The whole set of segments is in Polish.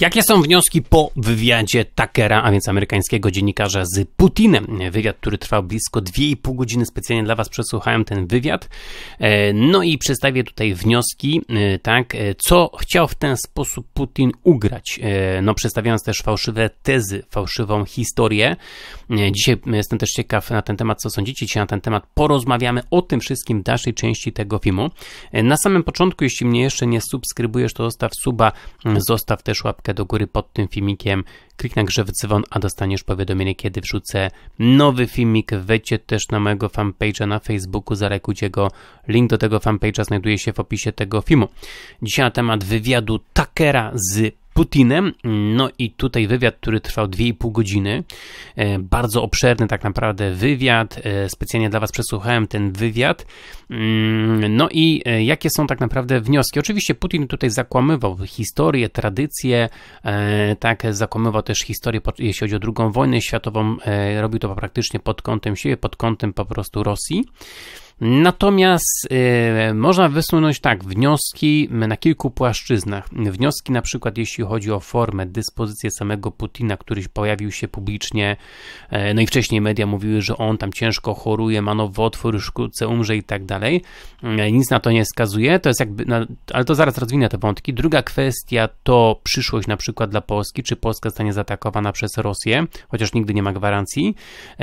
Jakie są wnioski po wywiadzie Takera, a więc amerykańskiego dziennikarza z Putinem? Wywiad, który trwał blisko 2,5 godziny, specjalnie dla Was przesłuchałem ten wywiad. E, no i przedstawię tutaj wnioski, e, tak, e, co chciał w ten sposób Putin ugrać. No, przedstawiając też fałszywe tezy, fałszywą historię. Dzisiaj jestem też ciekaw na ten temat, co sądzicie. Dzisiaj na ten temat porozmawiamy o tym wszystkim w dalszej części tego filmu. Na samym początku, jeśli mnie jeszcze nie subskrybujesz, to zostaw suba, zostaw też łapkę łapkę do góry pod tym filmikiem, kliknij na grzew dzwon, a dostaniesz powiadomienie, kiedy wrzucę nowy filmik. Wejdźcie też na mojego fanpage'a na Facebooku, zalekujcie go. Link do tego fanpage'a znajduje się w opisie tego filmu. Dzisiaj na temat wywiadu Takera z Putinem. No i tutaj wywiad, który trwał 2,5 godziny. E, bardzo obszerny tak naprawdę wywiad. E, specjalnie dla Was przesłuchałem ten wywiad. Mm, no i e, jakie są tak naprawdę wnioski? Oczywiście Putin tutaj zakłamywał historię, tradycje, tak, zakłamywał też historię, jeśli chodzi o II wojnę światową. Robił to praktycznie pod kątem siebie, pod kątem po prostu Rosji. Natomiast e, można wysunąć tak, wnioski na kilku płaszczyznach. Wnioski na przykład jeśli chodzi o formę, dyspozycję samego Putina, któryś pojawił się publicznie, e, no i wcześniej media mówiły, że on tam ciężko choruje, ma nowotwór, szkódce, umrze i tak dalej. E, nic na to nie wskazuje, to jest jakby, ale to zaraz rozwinę te wątki. Druga kwestia to przyszłość na przykład dla Polski, czy Polska zostanie zaatakowana przez Rosję, chociaż nigdy nie ma gwarancji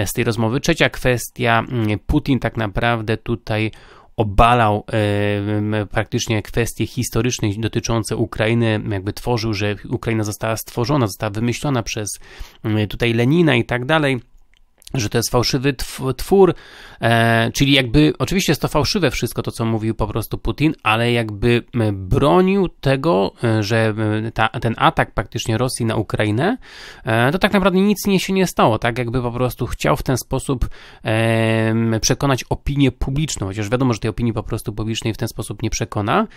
z tej rozmowy. Trzecia kwestia, mm, Putin tak naprawdę tutaj obalał e, praktycznie kwestie historyczne dotyczące Ukrainy, jakby tworzył, że Ukraina została stworzona, została wymyślona przez e, tutaj Lenina i tak dalej że to jest fałszywy twór, e, czyli jakby, oczywiście jest to fałszywe wszystko to, co mówił po prostu Putin, ale jakby e, bronił tego, e, że e, ta, ten atak praktycznie Rosji na Ukrainę, e, to tak naprawdę nic nie się nie stało, tak jakby po prostu chciał w ten sposób e, przekonać opinię publiczną, chociaż wiadomo, że tej opinii po prostu publicznej w ten sposób nie przekona,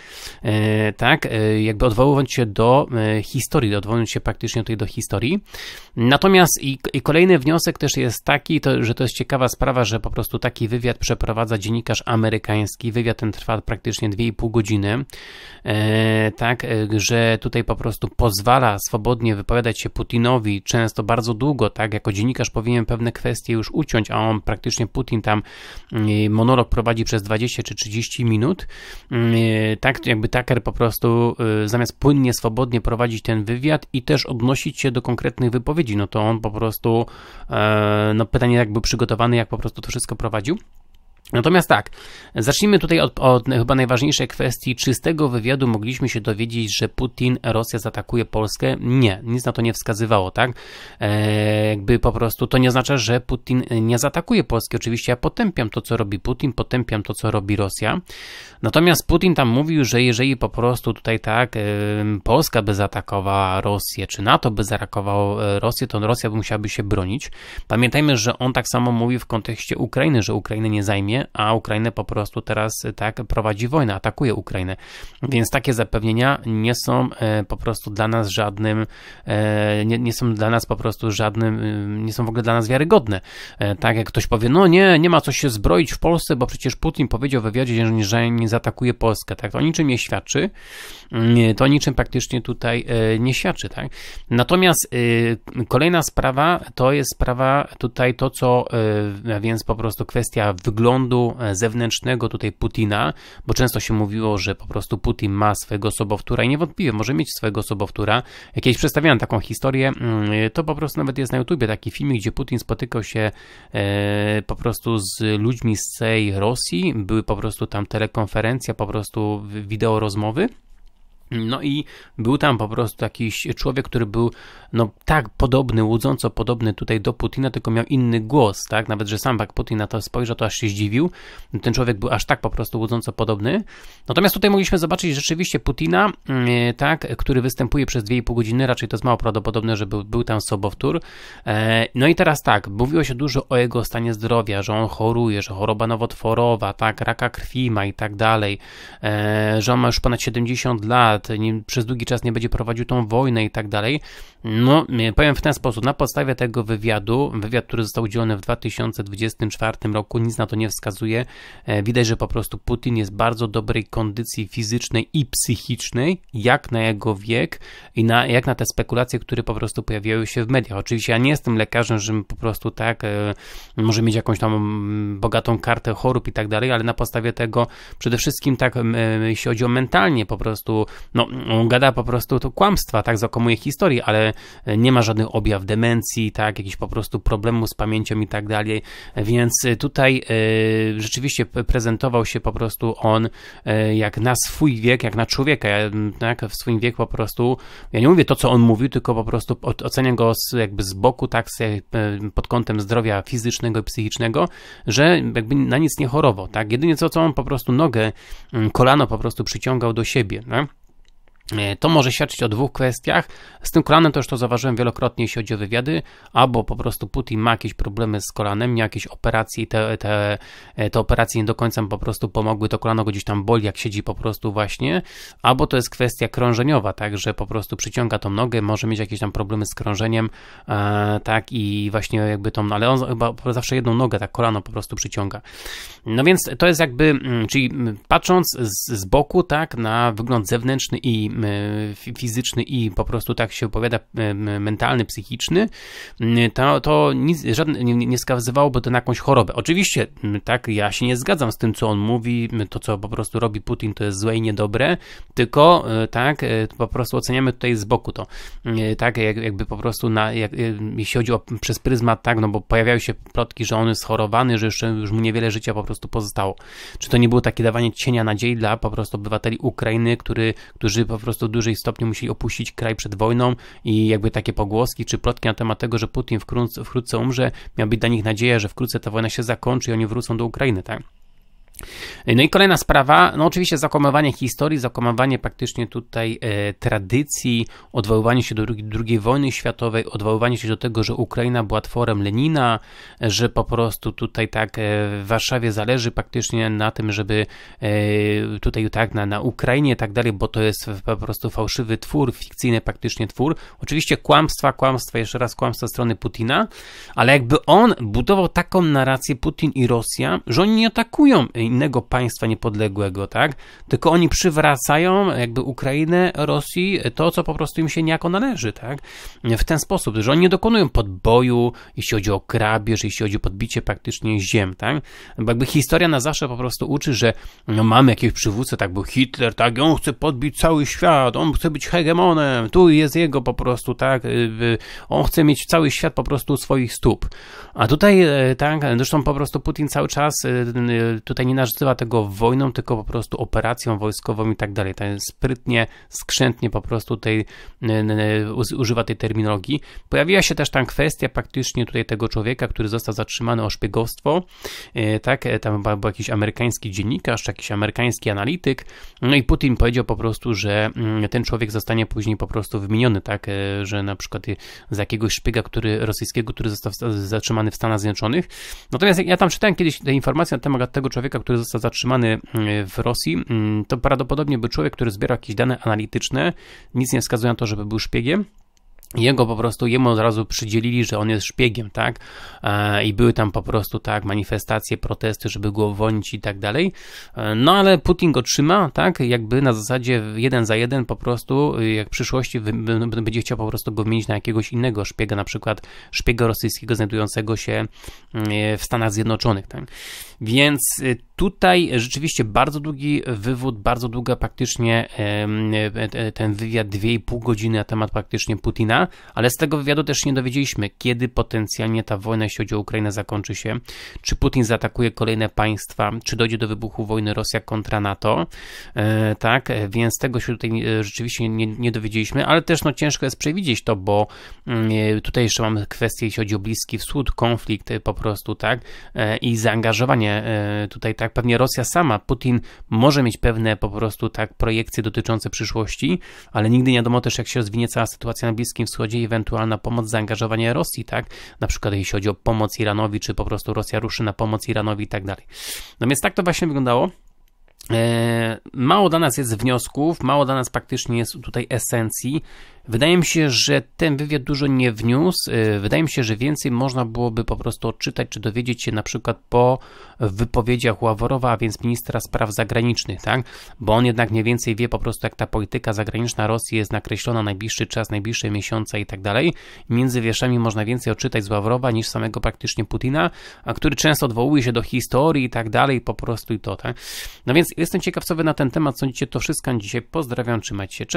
tak, jakby odwoływać się do historii, odwołując się praktycznie tutaj do historii. Natomiast i, i kolejny wniosek też jest taki, taki, to, że to jest ciekawa sprawa, że po prostu taki wywiad przeprowadza dziennikarz amerykański. Wywiad ten trwa praktycznie 2,5 godziny. E, tak, e, że tutaj po prostu pozwala swobodnie wypowiadać się Putinowi często bardzo długo, tak, jako dziennikarz powinien pewne kwestie już uciąć, a on praktycznie Putin tam e, monolog prowadzi przez 20 czy 30 minut. E, tak, jakby Tucker po prostu e, zamiast płynnie, swobodnie prowadzić ten wywiad i też odnosić się do konkretnych wypowiedzi, no to on po prostu e, no Pytanie, jak był przygotowany, jak po prostu to wszystko prowadził. Natomiast tak, zacznijmy tutaj od, od, chyba najważniejszej kwestii. Czy z tego wywiadu mogliśmy się dowiedzieć, że Putin, Rosja zaatakuje Polskę? Nie, nic na to nie wskazywało, tak? E, jakby po prostu to nie oznacza, że Putin nie zaatakuje Polski. Oczywiście ja potępiam to, co robi Putin, potępiam to, co robi Rosja. Natomiast Putin tam mówił, że jeżeli po prostu tutaj tak e, Polska by zaatakowała Rosję, czy NATO by zaatakowało e, Rosję, to Rosja by musiałaby się bronić. Pamiętajmy, że on tak samo mówi w kontekście Ukrainy, że Ukrainy nie zajmie Ukrainie, a Ukrainę po prostu teraz y, tak prowadzi wojnę, atakuje Ukrainę. Więc takie zapewnienia nie są e, po prostu dla nas żadnym, e, nie, nie są dla nas po prostu żadnym, y, nie są w ogóle dla nas wiarygodne. E, tak jak ktoś powie, no nie, nie ma co się zbroić w Polsce, bo przecież Putin powiedział w wywiadzie, że nie zaatakuje Polskę. Tak, to niczym nie świadczy, mm, to niczym praktycznie tutaj nie świadczy. Tak? Natomiast y, kolejna sprawa to jest sprawa tutaj to, co, więc po prostu kwestia wyglądu E, zewnętrznego tutaj Putina, bo często się mówiło, że po prostu Putin ma swojego sobowtóra i niewątpliwie może mieć swojego sobowtóra. Jakieś przedstawiałem taką historię, mm, to po prostu nawet jest na YouTubie taki film, gdzie Putin spotykał się e, po prostu z ludźmi z całej Rosji, były po prostu tam telekonferencja, po prostu wideo rozmowy. No i był tam po prostu jakiś człowiek, który był no tak podobny, łudząco podobny tutaj do Putina, tylko miał inny głos, tak? Nawet, że sam jak Putin na to spojrzał, to aż się zdziwił. Ten człowiek był aż tak po prostu łudząco podobny. Natomiast tutaj mogliśmy zobaczyć rzeczywiście Putina, mm, e, tak? Który występuje przez 2,5 godziny, raczej to jest mało prawdopodobne, że był, był tam sobowtór. E, no i teraz tak, mówiło się dużo o jego stanie zdrowia, że on choruje, że choroba nowotworowa, tak? Raka krwi ma i tak dalej, e, że on ma już ponad 70 lat, świat, nie, przez długi czas nie będzie prowadził tą wojnę i tak dalej. No, e, powiem w ten sposób, na podstawie tego wywiadu, wywiad, który został udzielony w 2024 roku, nic na to nie wskazuje. E, widać, że po prostu Putin jest w bardzo dobrej kondycji fizycznej i psychicznej, jak na jego wiek i na, jak na te spekulacje, które po prostu pojawiają się w mediach. Oczywiście ja nie jestem lekarzem, żebym po prostu tak, e, może mieć jakąś tam mm, bogatą kartę chorób i tak dalej, ale na podstawie tego przede wszystkim tak, jeśli chodzi o mentalnie po prostu no, gada po prostu to kłamstwa, tak, zakomuje historii ale nie ma żadnych objaw demencji, tak, jakichś po prostu problemu z pamięcią i tak dalej, więc tutaj y, rzeczywiście prezentował się po prostu on y, jak na swój wiek, jak na człowieka, tak, w swój wieku po prostu, ja nie mówię to, co on mówił, tylko po prostu oceniam go z, jakby z boku, tak, e, pod kątem zdrowia fizycznego i psychicznego, że jakby na nic nie chorował, tak, jedynie co, co on po prostu nogę, kolano po prostu przyciągał do siebie, tak? E, to może świadczyć o dwóch kwestiach. Z tym kolanem to już to zauważyłem wielokrotnie, jeśli chodzi o wywiady, albo po prostu Putin ma jakieś problemy z kolanem, miał jakieś operacje i te, te, e, te operacje nie do końca mu po prostu pomogły, to kolano go gdzieś tam boli, jak siedzi po prostu właśnie, albo to jest kwestia krążeniowa, tak, że po prostu przyciąga tą nogę, może mieć jakieś tam problemy z krążeniem, e, tak, i właśnie jakby tą, ale on chyba zawsze jedną nogę, tak, kolano po prostu przyciąga. No więc to jest jakby, mm, czyli patrząc z, z boku, tak, na wygląd zewnętrzny i E, fizyczny i po prostu tak się opowiada mentalny, psychiczny, to, to nic, żadne, nie, nie skazywałoby to na jakąś chorobę. Oczywiście, tak, ja się nie zgadzam z tym, co on mówi, to, co po prostu robi Putin, to jest złe i niedobre, tylko, e, tak, e, po prostu oceniamy tutaj z boku to, tak, jakby po prostu, na, jak, jeśli chodzi o przez pryzmat, tak, no bo pojawiają się plotki, że on jest chorowany, że jeszcze już mu niewiele życia po prostu pozostało. Czy to nie było takie dawanie cienia nadziei dla po prostu obywateli Ukrainy, który, którzy po prostu prostu w dużej stopniu musieli opuścić kraj przed wojną i jakby takie pogłoski czy plotki na temat tego, że Putin wkrótce, wkrótce umrze, miał być dla nich nadzieja, że wkrótce ta wojna się zakończy i oni wrócą do Ukrainy, tak? No i kolejna sprawa, no oczywiście zakomowanie historii, zakomowanie praktycznie tutaj e, tradycji, odwoływanie się do II wojny światowej, odwoływanie się do tego, że Ukraina była tworem Lenina, że po prostu tutaj tak e, w Warszawie zależy praktycznie na tym, żeby e, tutaj tak na, na Ukrainie i tak dalej, bo to jest po prostu fałszywy twór, fikcyjny praktycznie twór. Oczywiście kłamstwa, kłamstwa, jeszcze raz kłamstwa strony Putina, ale jakby on budował taką narrację Putin i Rosja, że oni nie atakują e, innego państwa niepodległego, tak? Tylko oni przywracają jakby Ukrainę, Rosji to, co po prostu im się niejako należy, tak? W ten sposób, że oni nie dokonują podboju, jeśli chodzi o krabież, jeśli chodzi o podbicie praktycznie ziem, tak? Bo jakby historia na zawsze po prostu uczy, że no, mamy jakiegoś przywódcę, tak? Był Hitler, tak? I on chce podbić cały świat, on chce być hegemonem, tu jest jego po prostu, tak? Y, y, on chce mieć cały świat po prostu swoich stóp. A tutaj, e, tak? Zresztą po prostu Putin cały czas e, tutaj nie narzucała tego wojną, tylko po prostu operacją wojskową i tak dalej. Ten tak sprytnie, skrzętnie po prostu tej, używa tej terminologii. Pojawiła się też tam kwestia praktycznie tutaj tego człowieka, który został zatrzymany o szpiegostwo, e, tak, e, tam był jakiś amerykański dziennikarz, czy jakiś amerykański analityk, no i Putin powiedział po prostu, że mm, ten człowiek zostanie później po prostu wymieniony, tak, e, że na przykład z jakiegoś szpiega, który rosyjskiego, który został zatrzymany w Stanach Zjednoczonych. Natomiast ja tam czytałem kiedyś te informacje na temat tego człowieka, który został zatrzymany e, w Rosji, mm, to prawdopodobnie był człowiek, który zbierał jakieś dane analityczne, nic nie wskazuje na to, żeby był szpiegiem, jego po prostu, jemu od razu przydzielili, że on jest szpiegiem, tak? E, I były tam po prostu, tak, manifestacje, protesty, żeby go uwolnić i tak dalej. E, no ale Putin go trzyma, tak? Jakby na zasadzie jeden za jeden po prostu, jak w przyszłości no, będzie chciał po prostu go wymienić na jakiegoś innego szpiega, na przykład szpiega rosyjskiego znajdującego się w Stanach Zjednoczonych, tak? Więc Tutaj rzeczywiście bardzo długi wywód, bardzo długa praktycznie e, e, ten wywiad, 2,5 godziny na temat praktycznie Putina, ale z tego wywiadu też nie dowiedzieliśmy, kiedy potencjalnie ta wojna, jeśli chodzi o Ukrainę, zakończy się, czy Putin zaatakuje kolejne państwa, czy dojdzie do wybuchu wojny Rosja kontra NATO, e, tak, więc tego się tutaj rzeczywiście nie, nie dowiedzieliśmy, ale też no ciężko jest przewidzieć to, bo mm, tutaj jeszcze mamy kwestię, jeśli chodzi o Bliski Wschód, konflikt po prostu, tak, i zaangażowanie tutaj tak jak pewnie Rosja sama, Putin może mieć pewne po prostu tak projekcje dotyczące przyszłości, ale nigdy nie wiadomo też, jak się rozwinie cała sytuacja na Bliskim Wschodzie i ewentualna pomoc, zaangażowanie Rosji, tak? Na przykład jeśli chodzi o pomoc Iranowi, czy po prostu Rosja ruszy na pomoc Iranowi i tak dalej. No więc tak to właśnie wyglądało. E, mało dla nas jest wniosków, mało dla nas praktycznie jest tutaj esencji. Wydaje mi się, że ten wywiad dużo nie wniósł. E, wydaje mi się, że więcej można byłoby po prostu odczytać czy dowiedzieć się na przykład po wypowiedziach Ławorowa, a więc ministra spraw zagranicznych, tak? Bo on jednak mniej więcej wie po prostu, jak ta polityka zagraniczna Rosji jest nakreślona najbliższy czas, najbliższe miesiące i tak dalej. Między wierszami można więcej odczytać z Ławorowa niż samego praktycznie Putina, a który często odwołuje się do historii i tak dalej po prostu i to, tak? No więc Jestem ciekaw, co wy na ten temat sądzicie. To wszystko dzisiaj. Pozdrawiam, trzymajcie się.